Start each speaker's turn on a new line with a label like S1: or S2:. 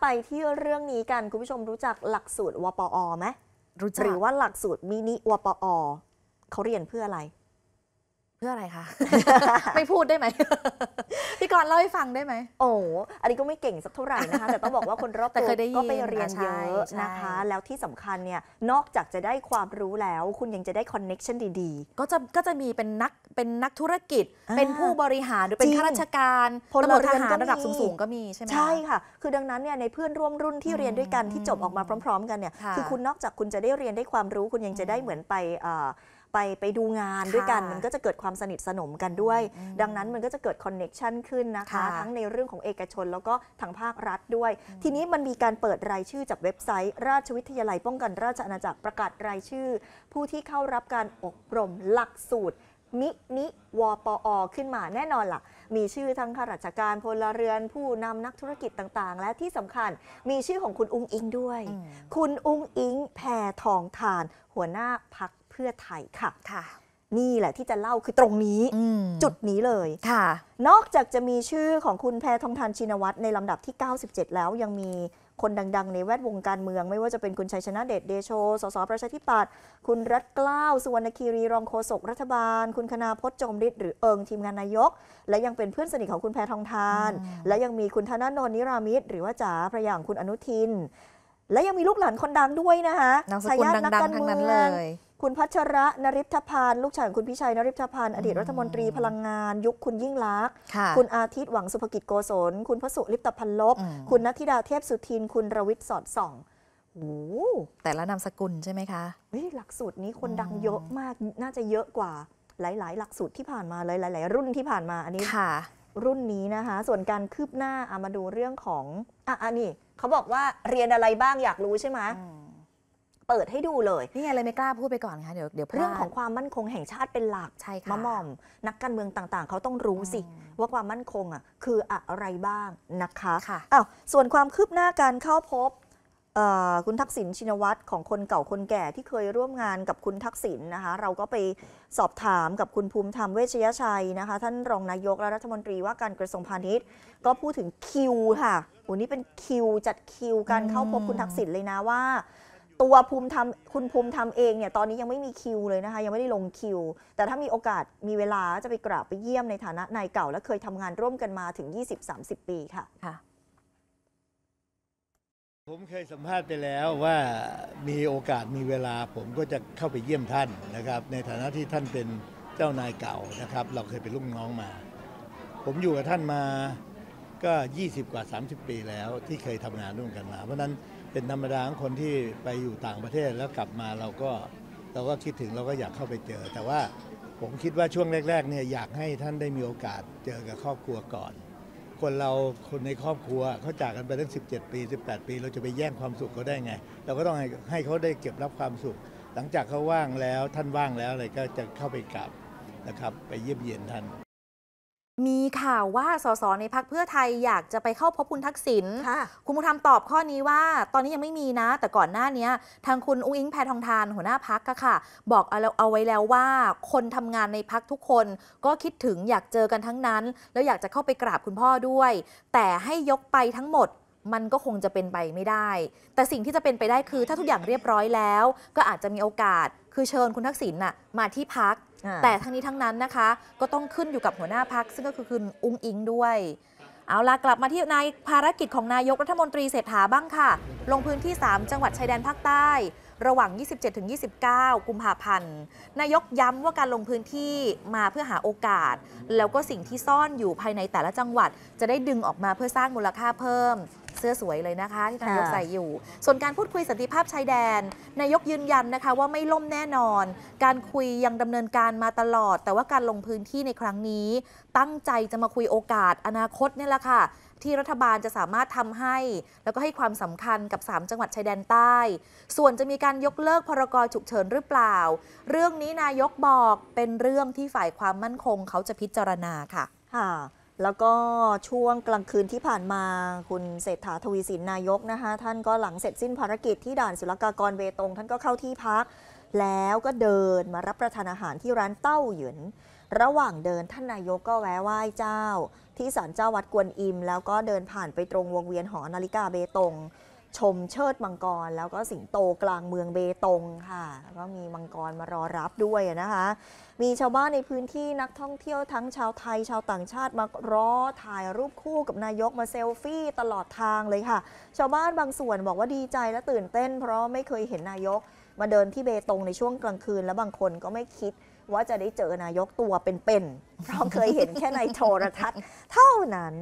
S1: ไปที่เรื่องนี้กัน คุณผู้ชมรู้จักหลักสูตรวปอไหมรู้จักหรือว่าหลักสูตร มินิวปอเขาเรียนเพื่ออะไร เพื่ออะไรคะไม่พูดได้ไหมพี่กรณ์เล่าให้ฟังได้ไหมโอ้อันนี้ก็ไม่เก่งสักเท่าไหร่นะคะ แต่ต้องบอกว่าคนรอบตัวก็ไปเรียนเยอะนะคะ แล้วที่สำคัญเนี่ย นอกจากจะได้ความรู้แล้ว คุณยังจะได้คอนเน็กชันดีๆ ก็จะก็จะมีเป็นนักเป็นนักธุรกิจ เป็นผู้บริหารหรือเป็นข้าราชการตำรวจทหารระดับสูงๆ ก็มีใช่ไหม ใช่ค่ะ คือดังนั้นเนี่ยในเพื่อนร่วมรุ่นที่เรียนด้วยกันที่จบออกมาพร้อม ๆ กันเนี่ย คือคุณนอกจากคุณจะได้เรียนได้ความรู้ คุณยังจะได้เหมือนไปอ่าไปไปดูงานด้วยกันมันก็จะเกิดความสนิทสนมกันด้วย ดังนั้นมันก็จะเกิดคอนเน็กชันขึ้นนะคะ ทั้งในเรื่องของเอกชนแล้วก็ทางภาครัฐด้วย ทีนี้มันมีการเปิดรายชื่อจากเว็บไซต์ราชวิทยาลัยป้องกันราชอาณาจักรประกาศรายชื่อ ผู้ที่เข้ารับการอบรมหลักสูตร มินิวปอ ขึ้นมาแน่นอนละ่ะมีชื่อทั้งข้าราชการพลเรือน ผู้นำนักธุรกิจต่างๆ และที่สำคัญมีชื่อของคุณอุงอิงด้วย คุณอุงอิงแพรทองทาน หัวหน้าพักพื่อไทยค่ะค่ะ นี่แหละที่จะเล่าคือตรงนี้จุดนี้เลยค่ะ นอกจากจะมีชื่อของคุณแพทองทานชินวัตรในลำดับที่ 97 แล้วยังมีคนดังๆ ในแวดวงการเมือง ไม่ว่าจะเป็นคุณชัยชนะเดชเดโช สส ประชาธิปัตย์ คุณรัฐกล้าวสุวรรณคีรี รองโฆษกรัฐบาล คุณคณาพจน์จมฤทธิ์หรือเอิงทีมงานนายก และยังเป็นเพื่อนสนิทของคุณแพทองทาน และยังมีคุณธนาโนนนิรามิตร หรือว่าจ๋าพระอย่างคุณอนุทิน และยังมีลูกหลานคนดังด้วยนะคะนายสกุลดังๆทั้งนั้นเลยคุณพัชระนริธพานลูกชายของคุณพิชัยนริธพานอดีตรัฐมนตรีพลังงานยุคคุณยิ่งลักษณ์คุณอาทิตย์ หวังสุภกิจโกศลคุณพระสุริปตพันลบ คุณนัทิดาเทพสุทินคุณรวิทย์สอดส่องโอ้แต่ละนามสกุลใช่ไหมคะ หลักสูตรนี้คนดังเยอะมากน่าจะเยอะกว่า หลาย ๆ หลักสูตรที่ผ่านมาเลยหลายๆรุ่นที่ผ่านมาอันนี้รุ่นนี้นะคะ ส่วนการคืบหน้าอามาดูเรื่องของอ่ะอันนี้เขาบอกว่าเรียนอะไรบ้างอยากรู้ใช่ไหม
S2: เปิดให้ดูเลยนี่ไงเลยไม่กล้าพูดไปก่อนคะเดี๋ยวเดี๋ยวเรื่องของความมั่นคงแห่งชาติเป็นหลักใช่ค่ะมะหม่อม นักการเมืองต่างๆ เขาต้อง
S1: รู้สิ ว่าความมั่นคงอ่ะคืออะไรบ้างนะคะค่ะอ้าวส่วนความคืบหน้าการเข้าพบคุณทักษิณชินวัตรของคนเก่าคนแก่ที่เคยร่วมงานกับคุณทักษิณนะคะเราก็ไปสอบถามกับคุณภูมิธรรมเวชยชัยนะคะ ท่านรองนายกและรัฐมนตรีว่าการกระทรวงพาณิชย์ ก็พูดถึงคิวค่ะวันนี้เป็นคิวจัดคิว การเข้าพบคุณทักษิณเลยนะว่าตัวภูมิทำคุณภูมิทำเองเนี่ยตอนนี้ยังไม่มีคิวเลยนะคะยังไม่ได้ลงคิว แต่ถ้ามีโอกาสมีเวลาจะไปกราบไปเยี่ยมในฐานะนายเก่าและเคยทำงานร่วมกันมาถึง 20-30 ปีค่ะค่ะ
S3: ผมเคยสัมภาษณ์ไปแล้วว่ามีโอกาสมีเวลาผมก็จะเข้าไปเยี่ยมท่านนะครับ ในฐานะที่ท่านเป็นเจ้านายเก่านะครับเราเคยเป็นลูกน้องมา ผมอยู่กับท่านมาก็ 20 กว่า 30 ปีแล้วที่เคยทำงานร่วมกันมาเพราะนั้นเป็นธรรมดาของคนที่ไปอยู่ต่างประเทศแล้วกลับมาเราก็เราก็คิดถึงเราก็อยากเข้าไปเจอ แต่ว่าผมคิดว่าช่วงแรกๆเนี่ยอยากให้ท่านได้มีโอกาสเจอกับครอบครัวก่อน คนเราคนในครอบครัวเขาจากกันไปตั้ง17 ปี 18 ปี เราจะไปแย่งความสุขเขาได้ไง เราก็ต้องให้เขาได้เก็บรับความสุข หลังจากเขาว่างแล้วท่านว่างแล้วอะไรก็จะเข้าไปกลับนะครับไปเยี่ยมเยียนท่าน
S2: มีข่าวว่า สส ในพักเพื่อไทยอยากจะไปเข้าพบคุณทักษิณคุณมุธรรมตอบข้อนี้ว่า ตอนนี้ยังไม่มีนะ แต่ก่อนหน้านี้ ทางคุณอุ้งอิงแพทองทานหัวหน้าพักค่ะ บอกเอาเอาไว้แล้วว่า คนทำงานในพักทุกคน ก็คิดถึงอยากเจอกันทั้งนั้น แล้วอยากจะเข้าไปกราบคุณพ่อด้วย แต่ให้ยกไปทั้งหมด มันก็คงจะเป็นไปไม่ได้ แต่สิ่งที่จะเป็นไปได้คือ ถ้าทุกอย่างเรียบร้อยแล้ว ก็อาจจะมีโอกาสคือเชิญคุณทักษิณน่ะมาที่พัก แต่ทั้งนี้ทั้งนั้นนะคะ ก็ต้องขึ้นอยู่กับหัวหน้าพักซึ่งก็คือคุณอุ้งอิงด้วย เอาละกลับมาที่นายภารกิจของนายกรัฐมนตรีเศรษฐาบ้างค่ะ ลงพื้นที่ 3 จังหวัดชายแดนภาคใต้ ระหว่าง 27-29 กุมภาพันธ์ นายกย้ำว่าการลงพื้นที่มาเพื่อหาโอกาส แล้วก็สิ่งที่ซ่อนอยู่ภายในแต่ละจังหวัด จะได้ดึงออกมาเพื่อสร้างมูลค่าเพิ่มเสื้อสวยเลย นะคะ ที่นายกใส่อยู่ ส่วนการพูดคุยสันติภาพชายแดนนายกยืนยันนะคะ ว่าไม่ล่มแน่นอน การคุยยังดำเนินการมาตลอด แต่ว่าการลงพื้นที่ในครั้งนี้ ตั้งใจจะมาคุยโอกาสอนาคตนี่แหละค่ะ ที่รัฐบาลจะสามารถทำให้แล้วก็ให้ความสำคัญกับ 3 จังหวัด ชายแดนใต้ ส่วนจะมีการยกเลิกพรกฉุกเฉินหรือเปล่า เรื่องนี้นายกบอกเป็นเรื่องที่ฝ่ายความมั่นคงเขาจะพิจารณาค
S1: ่ะแล้วก็ช่วงกลางคืนที่ผ่านมาคุณเศรษฐาทวีสินนายกนะคะท่านก็หลังเสร็จสิ้นภารกิจที่ด่านศุลกากรเวตง ท่านก็เข้าที่พักแล้วก็เดินมารับประทานอาหารที่ร้านเต้าหยินระหว่างเดินท่านนายกก็แวะไหว้เจ้า ที่ศาลเจ้าวัดกวนอิมแล้วก็เดินผ่านไปตรงวงเวียนหอนาฬิกาเบตงชมเชิดมังกรแล้วก็สิงโตกลางเมืองเบตงค่ะแล้วก็มีมังกรมารอรับด้วยนะคะ มีชาวบ้านในพื้นที่นักท่องเที่ยวทั้งชาวไทยชาวต่างชาติ มารอถ่ายรูปคู่กับนายกมาเซลฟี่ตลอดทางเลยค่ะ ชาวบ้านบางส่วนบอกว่าดีใจและตื่นเต้นเพราะไม่เคยเห็นนายก มาเดินที่เบตงในช่วงกลางคืนและบางคนก็ไม่คิด ว่าจะได้เจอนายกตัวเป็นๆเพราะเคยเห็นแค่ในโทรทัศน์ เท่านั้น